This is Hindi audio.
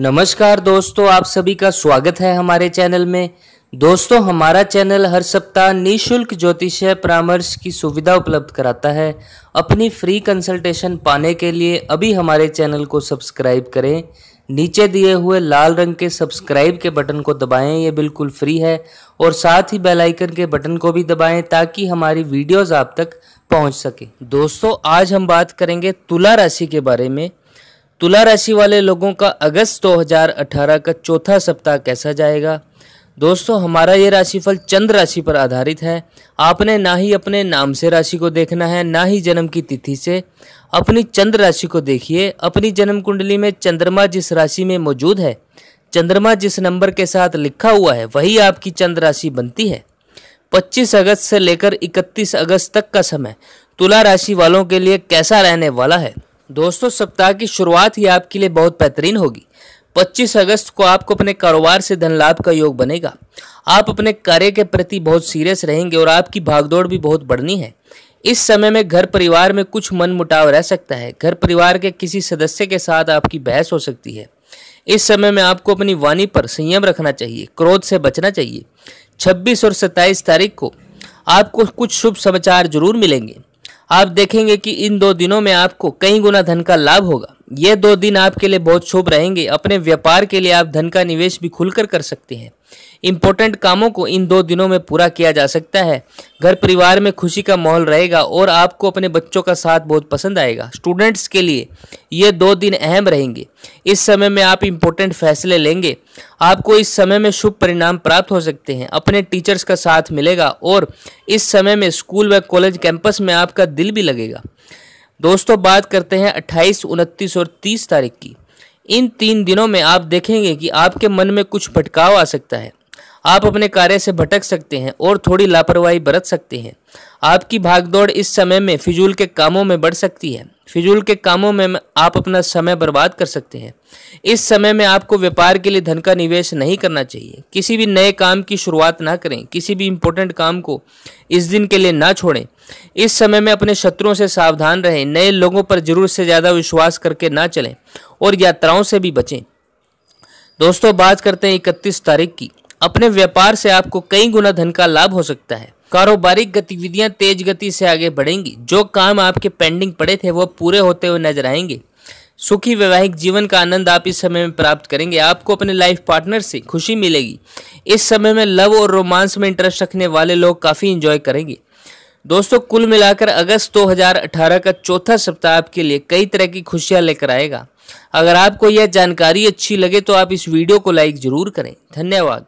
नमस्कार दोस्तों आप सभी का स्वागत है हमारे चैनल में दोस्तों हमारा चैनल हर सप्ताह निशुल्क ज्योतिषीय परामर्श की सुविधा उपलब्ध कराता है अपनी फ्री कंसल्टेशन पाने के लिए अभी हमारे चैनल को सब्सक्राइब करें नीचे दिए हुए लाल रंग के सब्सक्राइब के बटन को दबाएं ये बिल्कुल फ्री है और साथ ही बेल आइकन के बटन को भी दबाएं ताकि हमारी वीडियोस आप तक पहुंच सके दोस्तों आज हम बात करेंगे तुला राशि के बारे में तुला राशि वाले लोगों का अगस्त 2018 का चौथा सप्ताह कैसा जाएगा दोस्तों हमारा ये राशिफल चंद्र राशि पर आधारित है आपने ना ही अपने नाम से राशि को देखना है ना ही जन्म की तिथि से अपनी चंद्र राशि को देखिए अपनी जन्म कुंडली में चंद्रमा जिस राशि में मौजूद है चंद्रमा जिस नंबर के साथ लिखा हुआ है वही आपकी चंद्र राशि बनती है 25 अगस्त से लेकर 31 अगस्त तक का समय तुला राशि वालों के लिए कैसा रहने वाला है दोस्तों सप्ताह की शुरुआत ही आपके लिए बहुत बेहतरीन होगी 25 अगस्त को आपको अपने कारोबार से धन लाभ का योग बनेगा आप अपने कार्य के प्रति बहुत सीरियस रहेंगे और आपकी भागदौड़ भी बहुत बढ़नी है इस समय में घर परिवार में कुछ मन मुटाव रह सकता है घर परिवार के किसी सदस्य के साथ आपकी बहस हो सकती है इस समय में आपको अपनी वाणी पर संयम रखना चाहिए क्रोध से बचना चाहिए 26 और 27 तारीख को आपको कुछ शुभ समाचार जरूर मिलेंगे आप देखेंगे कि इन दो दिनों में आपको कई गुना धन का लाभ होगा ये दो दिन आपके लिए बहुत शुभ रहेंगे अपने व्यापार के लिए आप धन का निवेश भी खुलकर कर सकते हैं इम्पोर्टेंट कामों को इन दो दिनों में पूरा किया जा सकता है घर परिवार में खुशी का माहौल रहेगा और आपको अपने बच्चों का साथ बहुत पसंद आएगा स्टूडेंट्स के लिए ये दो दिन अहम रहेंगे इस समय में आप इम्पोर्टेंट फैसले लेंगे आपको इस समय में शुभ परिणाम प्राप्त हो सकते हैं अपने टीचर्स का साथ मिलेगा और इस समय में स्कूल व कॉलेज कैंपस में आपका दिल भी लगेगा दोस्तों बात करते हैं अट्ठाईस उनतीस और तीस तारीख की इन तीन दिनों में आप देखेंगे कि आपके मन में कुछ भटकाव आ सकता है आप अपने कार्य से भटक सकते हैं और थोड़ी लापरवाही बरत सकते हैं आपकी भागदौड़ इस समय में फिजूल के कामों में बढ़ सकती है फिजूल के कामों में आप अपना समय बर्बाद कर सकते हैं इस समय में आपको व्यापार के लिए धन का निवेश नहीं करना चाहिए किसी भी नए काम की शुरुआत ना करें किसी भी इम्पोर्टेंट काम को इस दिन के लिए ना छोड़ें इस समय में अपने शत्रुओं से सावधान रहें नए लोगों पर जरूर से ज़्यादा विश्वास करके ना चलें और यात्राओं से भी बचें दोस्तों बात करते हैं इकतीस तारीख की अपने व्यापार से आपको कई गुना धन का लाभ हो सकता है कारोबारिक गतिविधियां तेज गति से आगे बढ़ेंगी जो काम आपके पेंडिंग पड़े थे वो पूरे होते हुए नजर आएंगे सुखी वैवाहिक जीवन का आनंद आप इस समय में प्राप्त करेंगे आपको अपने लाइफ पार्टनर से खुशी मिलेगी इस समय में लव और रोमांस में इंटरेस्ट रखने वाले लोग काफ़ी इंजॉय करेंगे दोस्तों कुल मिलाकर अगस्त 2018 का चौथा सप्ताह आपके लिए कई तरह की खुशियां लेकर आएगा अगर आपको यह जानकारी अच्छी लगे तो आप इस वीडियो को लाइक जरूर करें धन्यवाद